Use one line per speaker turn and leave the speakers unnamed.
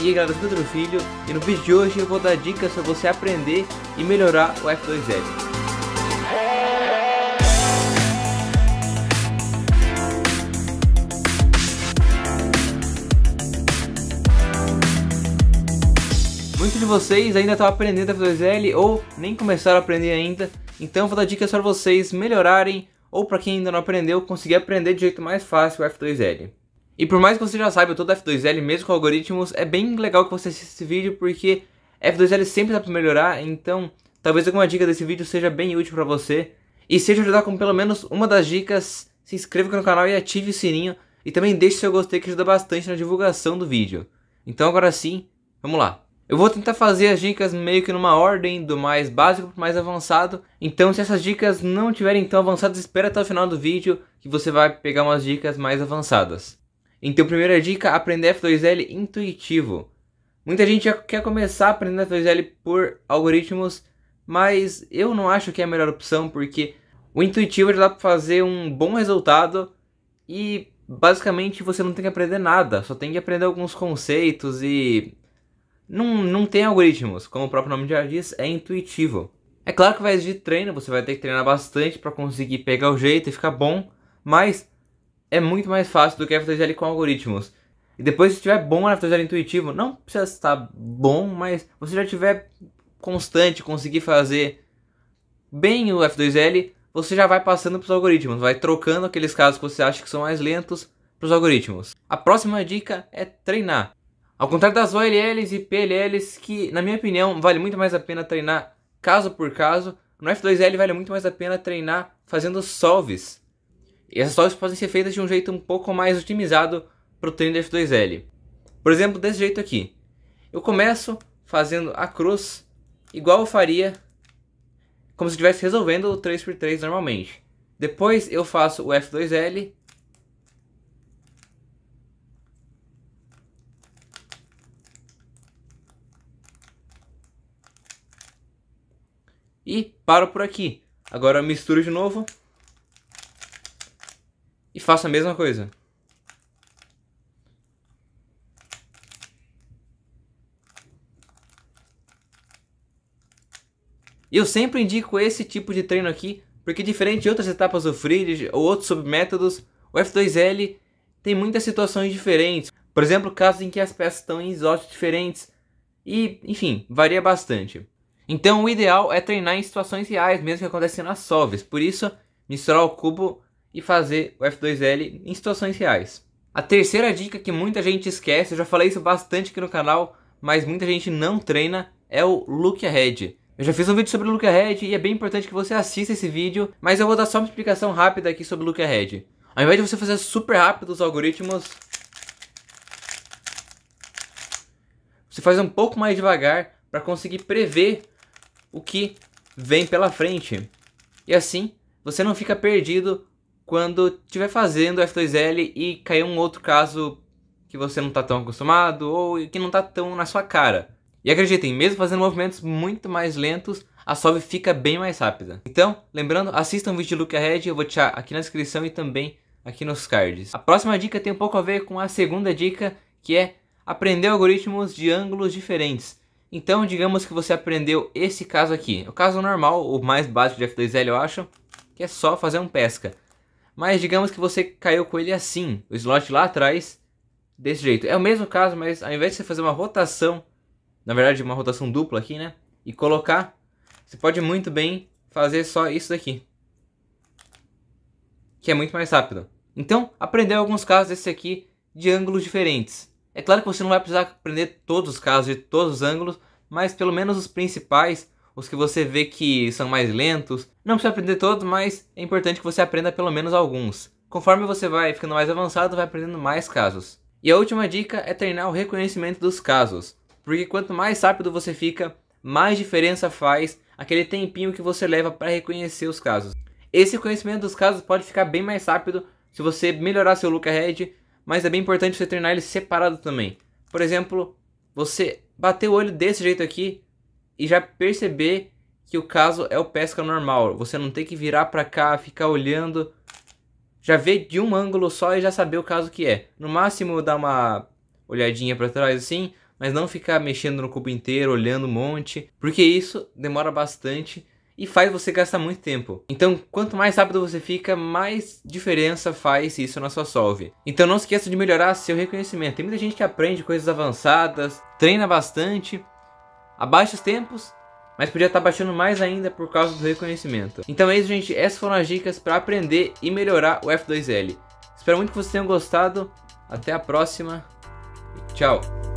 E aí galera, eu sou Pedro Filho e no vídeo de hoje eu vou dar dicas para você aprender e melhorar o F2L. Muitos de vocês ainda estão aprendendo F2L ou nem começaram a aprender ainda, então vou dar dicas para vocês melhorarem ou para quem ainda não aprendeu, conseguir aprender de jeito mais fácil o F2L. E por mais que você já saiba todo F2L, mesmo com algoritmos, é bem legal que você assista esse vídeo porque F2L sempre dá para melhorar, então talvez alguma dica desse vídeo seja bem útil para você. E se ajudar com pelo menos uma das dicas, se inscreva aqui no canal e ative o sininho e também deixe seu gostei que ajuda bastante na divulgação do vídeo. Então agora sim, vamos lá. Eu vou tentar fazer as dicas meio que numa ordem do mais básico para mais avançado. Então se essas dicas não tiverem tão avançadas, espera até o final do vídeo que você vai pegar umas dicas mais avançadas. Então, primeira dica, aprender F2L intuitivo. Muita gente já quer começar a aprender F2L por algoritmos, mas eu não acho que é a melhor opção, porque o intuitivo já dá para fazer um bom resultado e basicamente você não tem que aprender nada, só tem que aprender alguns conceitos e não, não tem algoritmos, como o próprio nome já diz, é intuitivo. É claro que vai exigir treino, você vai ter que treinar bastante para conseguir pegar o jeito e ficar bom, mas é muito mais fácil do que FTGL com algoritmos. E depois, se tiver bom na FTGL intuitivo, não precisa estar bom, mas você já tiver constante, conseguir fazer bem o F2L, você já vai passando para os algoritmos, vai trocando aqueles casos que você acha que são mais lentos para os algoritmos. A próxima dica é treinar. Ao contrário das OLLs e PLLs, que na minha opinião vale muito mais a pena treinar caso por caso, no F2L vale muito mais a pena treinar fazendo solves. E essas logs podem ser feitas de um jeito um pouco mais otimizado para o f 2L. Por exemplo, desse jeito aqui. Eu começo fazendo a cruz igual eu faria como se estivesse resolvendo o 3x3 normalmente. Depois eu faço o F2L. E paro por aqui. Agora eu misturo de novo e faço a mesma coisa. Eu sempre indico esse tipo de treino aqui, porque diferente de outras etapas do Freerids ou outros submétodos, o F2L tem muitas situações diferentes. Por exemplo, casos em que as peças estão em slots diferentes e, enfim, varia bastante. Então, o ideal é treinar em situações reais, mesmo que acontecem nas solves. Por isso, misturar o cubo e fazer o F2L em situações reais. A terceira dica que muita gente esquece, eu já falei isso bastante aqui no canal, mas muita gente não treina, é o look ahead. Eu já fiz um vídeo sobre o look ahead e é bem importante que você assista esse vídeo, mas eu vou dar só uma explicação rápida aqui sobre o look ahead. Ao invés de você fazer super rápido os algoritmos, você faz um pouco mais devagar para conseguir prever o que vem pela frente. E assim, você não fica perdido quando estiver fazendo F2L e cair um outro caso que você não está tão acostumado ou que não está tão na sua cara. E acreditem, mesmo fazendo movimentos muito mais lentos, a solve fica bem mais rápida. Então, lembrando, assista o vídeo de Luca Red, eu vou deixar aqui na descrição e também aqui nos cards. A próxima dica tem um pouco a ver com a segunda dica, que é aprender algoritmos de ângulos diferentes. Então, digamos que você aprendeu esse caso aqui, o caso normal, o mais básico de F2L eu acho, que é só fazer um pesca. Mas digamos que você caiu com ele assim, o slot lá atrás, desse jeito. É o mesmo caso, mas ao invés de você fazer uma rotação, na verdade uma rotação dupla aqui, né? E colocar, você pode muito bem fazer só isso daqui. Que é muito mais rápido. Então, aprender alguns casos desse aqui de ângulos diferentes. É claro que você não vai precisar aprender todos os casos de todos os ângulos, mas pelo menos os principais os que você vê que são mais lentos. Não precisa aprender todos, mas é importante que você aprenda pelo menos alguns. Conforme você vai ficando mais avançado, vai aprendendo mais casos. E a última dica é treinar o reconhecimento dos casos, porque quanto mais rápido você fica, mais diferença faz aquele tempinho que você leva para reconhecer os casos. Esse conhecimento dos casos pode ficar bem mais rápido se você melhorar seu look ahead, mas é bem importante você treinar ele separado também. Por exemplo, você bater o olho desse jeito aqui e já perceber que o caso é o pesca normal. Você não tem que virar para cá, ficar olhando, já ver de um ângulo só e já saber o caso que é. No máximo dar uma olhadinha para trás assim, mas não ficar mexendo no cubo inteiro, olhando um monte, porque isso demora bastante e faz você gastar muito tempo. Então, quanto mais rápido você fica, mais diferença faz isso na sua solve. Então não esqueça de melhorar seu reconhecimento. Tem muita gente que aprende coisas avançadas, treina bastante, abaixa os tempos, mas podia estar tá baixando mais ainda por causa do reconhecimento. Então é isso, gente. Essas foram as dicas para aprender e melhorar o F2L. Espero muito que vocês tenham gostado. Até a próxima. Tchau.